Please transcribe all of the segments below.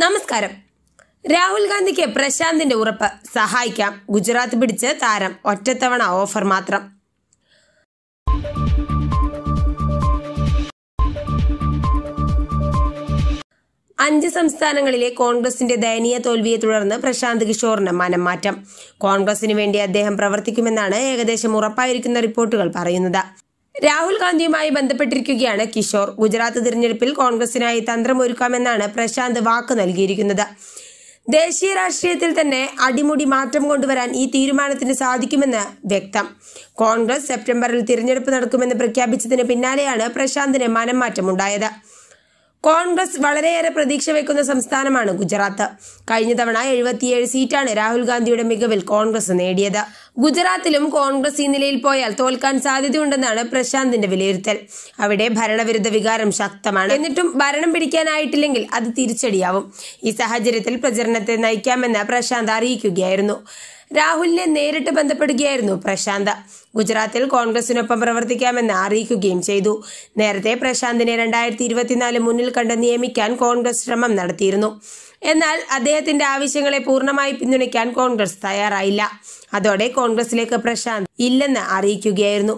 നമസ്കാരം രാഹുൽ ഗാന്ധിക്ക് പ്രശാന്തിന്റെ ഉറപ്പ് സഹായിക്കാം ഗുജറാത്ത് പിടിച്ച് താരം ഒറ്റത്തവണ ഓഫർ മാത്രം അഞ്ച് സംസ്ഥാനങ്ങളിലെ കോൺഗ്രസിന്റെ ദയനീയ തോൽവിയെ തുടർന്ന് പ്രശാന്ത് കിഷോറിന് മനം മാറ്റം കോൺഗ്രസിനു വേണ്ടി അദ്ദേഹം പ്രവർത്തിക്കുമെന്നാണ് ഏകദേശം ഉറപ്പായിരിക്കുന്ന റിപ്പോർട്ടുകൾ പറയുന്നത് രാഹുൽ ഗാന്ധിയുമായി ബന്ധപ്പെട്ടിരിക്കുകയാണ് കിഷോർ ഗുജറാത്ത് തിരഞ്ഞെടുപ്പിൽ കോൺഗ്രസിനായി തന്ത്രമൊരുക്കാമെന്നാണ് പ്രശാന്ത് വാക്ക് നൽകിയിരിക്കുന്നത് ദേശീയ രാഷ്ട്രീയത്തിൽ തന്നെ അടിമുടി മാറ്റം കൊണ്ടുവരാൻ ഈ തീരുമാനത്തിന് സാധിക്കുമെന്ന് വ്യക്തം കോൺഗ്രസ് സെപ്റ്റംബറിൽ തിരഞ്ഞെടുപ്പ് നടക്കുമെന്ന് പ്രഖ്യാപിച്ചതിന് പിന്നാലെയാണ് പ്രശാന്തിന് മനംമാറ്റമുണ്ടായത് കോൺഗ്രസ് വളരെയേറെ പ്രതീക്ഷ വെക്കുന്ന സംസ്ഥാനമാണ് ഗുജറാത്ത് കഴിഞ്ഞ തവണ എഴുപത്തിയേഴ് സീറ്റാണ് രാഹുൽ ഗാന്ധിയുടെ മികവിൽ കോൺഗ്രസ് നേടിയത് ഗുജറാത്തിലും കോൺഗ്രസ് ഈ നിലയിൽ പോയാൽ തോൽക്കാൻ സാധ്യതയുണ്ടെന്നാണ് പ്രശാന്തിന്റെ വിലയിരുത്തൽ അവിടെ ഭരണവിരുദ്ധ വികാരം ശക്തമാണ് എന്നിട്ടും ഭരണം പിടിക്കാനായിട്ടില്ലെങ്കിൽ അത് തിരിച്ചടിയാവും ഈ സാഹചര്യത്തിൽ പ്രചരണത്തെ നയിക്കാമെന്ന് പ്രശാന്ത് അറിയിക്കുകയായിരുന്നു രാഹുലിനെ നേരിട്ട് ബന്ധപ്പെടുകയായിരുന്നു പ്രശാന്ത് ഗുജറാത്തിൽ കോൺഗ്രസിനൊപ്പം പ്രവർത്തിക്കാമെന്ന് അറിയിക്കുകയും ചെയ്തു നേരത്തെ പ്രശാന്തിനെ രണ്ടായിരത്തി ഇരുപത്തിനാല് മുന്നിൽ കണ്ട് നിയമിക്കാൻ കോൺഗ്രസ് ശ്രമം നടത്തിയിരുന്നു എന്നാൽ അദ്ദേഹത്തിന്റെ ആവശ്യങ്ങളെ പൂർണ്ണമായി പിന്തുണയ്ക്കാൻ കോൺഗ്രസ് തയ്യാറായില്ല അതോടെ കോൺഗ്രസിലേക്ക് പ്രശാന്ത് ഇല്ലെന്ന് അറിയിക്കുകയായിരുന്നു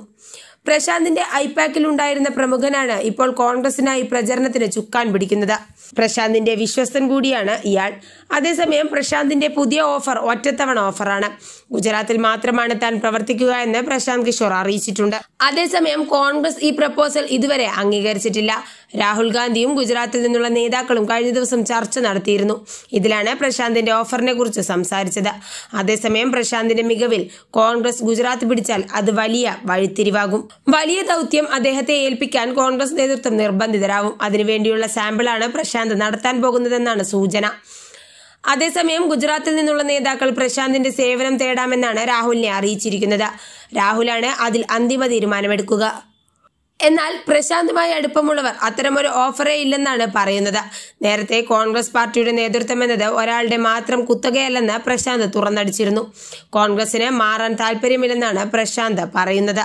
പ്രശാന്തിന്റെ ഐപാക്കിൽ ഉണ്ടായിരുന്ന പ്രമുഖനാണ് ഇപ്പോൾ കോൺഗ്രസിനായി പ്രചരണത്തിന് ചുക്കാൻ പിടിക്കുന്നത് പ്രശാന്തിന്റെ വിശ്വസ്തൻ കൂടിയാണ് ഇയാൾ അതേസമയം പ്രശാന്തിന്റെ പുതിയ ഓഫർ ഒറ്റത്തവണ ഓഫറാണ് ഗുജറാത്തിൽ മാത്രമാണ് താൻ പ്രവർത്തിക്കുക എന്ന് പ്രശാന്ത് കിഷോർ അറിയിച്ചിട്ടുണ്ട് അതേസമയം കോൺഗ്രസ് ഈ പ്രപ്പോസൽ ഇതുവരെ അംഗീകരിച്ചിട്ടില്ല രാഹുൽ ഗാന്ധിയും ഗുജറാത്തിൽ നിന്നുള്ള നേതാക്കളും കഴിഞ്ഞ ദിവസം ചർച്ച നടത്തിയിരുന്നു ഇതിലാണ് പ്രശാന്തിന്റെ ഓഫറിനെ കുറിച്ച് സംസാരിച്ചത് അതേസമയം പ്രശാന്തിന്റെ മികവിൽ കോൺഗ്രസ് ഗുജറാത്ത് പിടിച്ചാൽ അത് വലിയ വഴിത്തിരിവാകും വലിയ ദൌത്യം അദ്ദേഹത്തെ ഏൽപ്പിക്കാൻ കോൺഗ്രസ് നേതൃത്വം നിർബന്ധിതരാകും അതിനുവേണ്ടിയുള്ള സാമ്പിളാണ് പ്രശാന്ത് നടത്താൻ പോകുന്നതെന്നാണ് സൂചന അതേസമയം ഗുജറാത്തിൽ നിന്നുള്ള നേതാക്കൾ പ്രശാന്തിന്റെ സേവനം തേടാമെന്നാണ് രാഹുലിനെ അറിയിച്ചിരിക്കുന്നത് രാഹുലാണ് അതിൽ അന്തിമ തീരുമാനമെടുക്കുക എന്നാൽ പ്രശാന്തുമായി അടുപ്പമുള്ളവർ അത്തരമൊരു ഓഫറേ ഇല്ലെന്നാണ് പറയുന്നത് നേരത്തെ കോൺഗ്രസ് പാർട്ടിയുടെ നേതൃത്വം എന്നത് ഒരാളുടെ മാത്രം കുത്തകയല്ലെന്ന് പ്രശാന്ത് തുറന്നടിച്ചിരുന്നു കോൺഗ്രസിന് മാറാൻ താല്പര്യമില്ലെന്നാണ് പ്രശാന്ത് പറയുന്നത്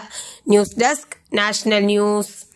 ന്യൂസ് ഡെസ്ക് നാഷണൽ ന്യൂസ്